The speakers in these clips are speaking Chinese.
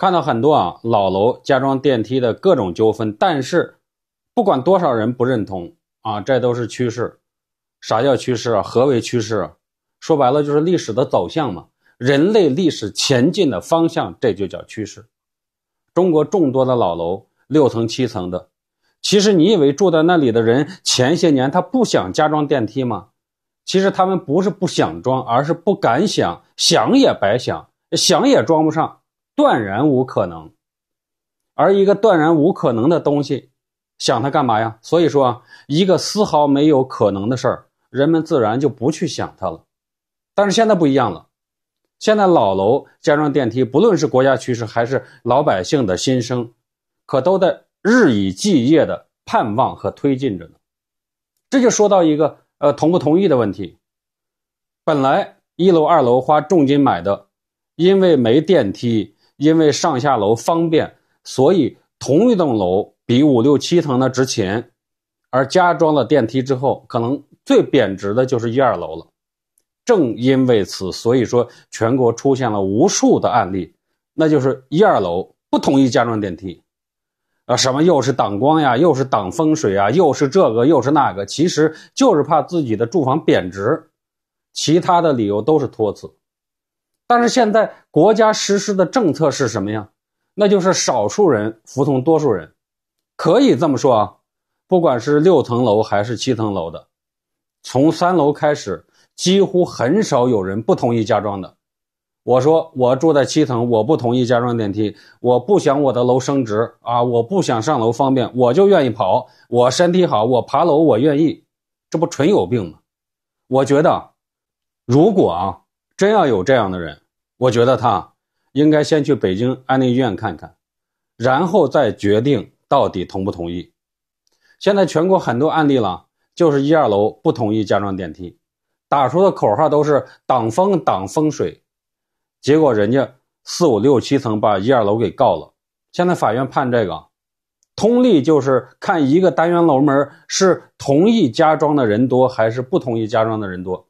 看到很多啊，老楼加装电梯的各种纠纷，但是不管多少人不认同啊，这都是趋势。啥叫趋势？啊？何为趋势？说白了就是历史的走向嘛，人类历史前进的方向，这就叫趋势。中国众多的老楼，六层七层的，其实你以为住在那里的人前些年他不想加装电梯吗？其实他们不是不想装，而是不敢想，想也白想，想也装不上。断然无可能，而一个断然无可能的东西，想它干嘛呀？所以说，一个丝毫没有可能的事儿，人们自然就不去想它了。但是现在不一样了，现在老楼加装电梯，不论是国家趋势，还是老百姓的心声，可都在日以继夜的盼望和推进着呢。这就说到一个呃同不同意的问题。本来一楼二楼花重金买的，因为没电梯。因为上下楼方便，所以同一栋楼比五六七层的值钱。而加装了电梯之后，可能最贬值的就是一二楼了。正因为此，所以说全国出现了无数的案例，那就是一二楼不同意加装电梯。啊，什么又是挡光呀，又是挡风水啊，又是这个又是那个，其实就是怕自己的住房贬值，其他的理由都是托辞。但是现在国家实施的政策是什么呀？那就是少数人服从多数人，可以这么说啊。不管是六层楼还是七层楼的，从三楼开始，几乎很少有人不同意加装的。我说我住在七层，我不同意加装电梯，我不想我的楼升值啊，我不想上楼方便，我就愿意跑，我身体好，我爬楼我愿意，这不纯有病吗？我觉得，如果啊。真要有这样的人，我觉得他应该先去北京安定医院看看，然后再决定到底同不同意。现在全国很多案例了，就是一二楼不同意加装电梯，打出的口号都是挡风挡风水，结果人家四五六七层把一二楼给告了。现在法院判这个，通例就是看一个单元楼门是同意加装的人多还是不同意加装的人多。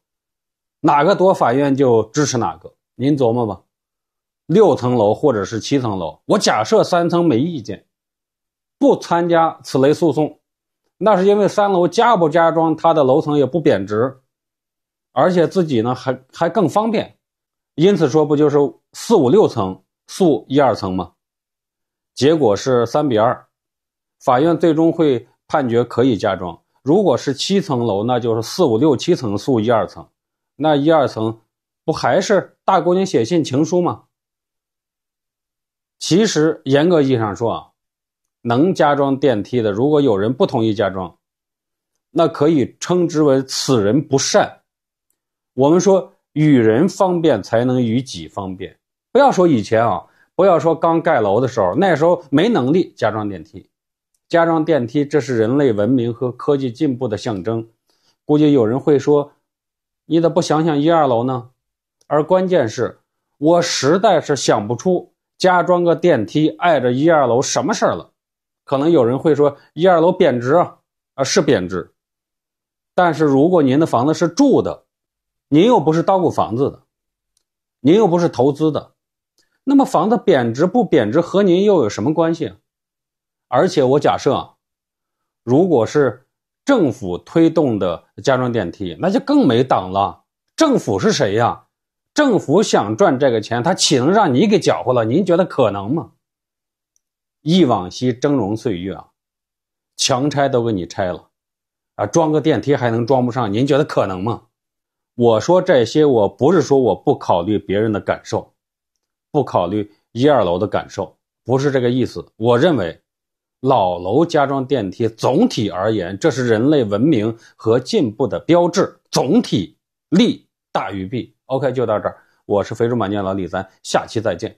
哪个多，法院就支持哪个。您琢磨吧，六层楼或者是七层楼，我假设三层没意见，不参加此类诉讼，那是因为三楼加不加装，它的楼层也不贬值，而且自己呢还还更方便。因此说，不就是四五六层诉一二层吗？结果是三比二，法院最终会判决可以加装。如果是七层楼，那就是四五六七层诉一二层。那一二层不还是大姑娘写信情书吗？其实严格意义上说啊，能加装电梯的，如果有人不同意加装，那可以称之为此人不善。我们说与人方便才能与己方便。不要说以前啊，不要说刚盖楼的时候，那时候没能力加装电梯。加装电梯这是人类文明和科技进步的象征。估计有人会说。你咋不想想一二楼呢？而关键是我实在是想不出加装个电梯碍着一二楼什么事儿了。可能有人会说一二楼贬值啊，啊是贬值。但是如果您的房子是住的，您又不是倒股房子的，您又不是投资的，那么房子贬值不贬值和您又有什么关系啊？而且我假设，如果是。政府推动的加装电梯，那就更没档了。政府是谁呀？政府想赚这个钱，他岂能让你给搅和了？您觉得可能吗？忆往昔峥嵘岁月啊，强拆都给你拆了，啊，装个电梯还能装不上？您觉得可能吗？我说这些，我不是说我不考虑别人的感受，不考虑一二楼的感受，不是这个意思。我认为。老楼加装电梯，总体而言，这是人类文明和进步的标志。总体利大于弊。OK，就到这儿。我是肥猪满面老李，咱下期再见。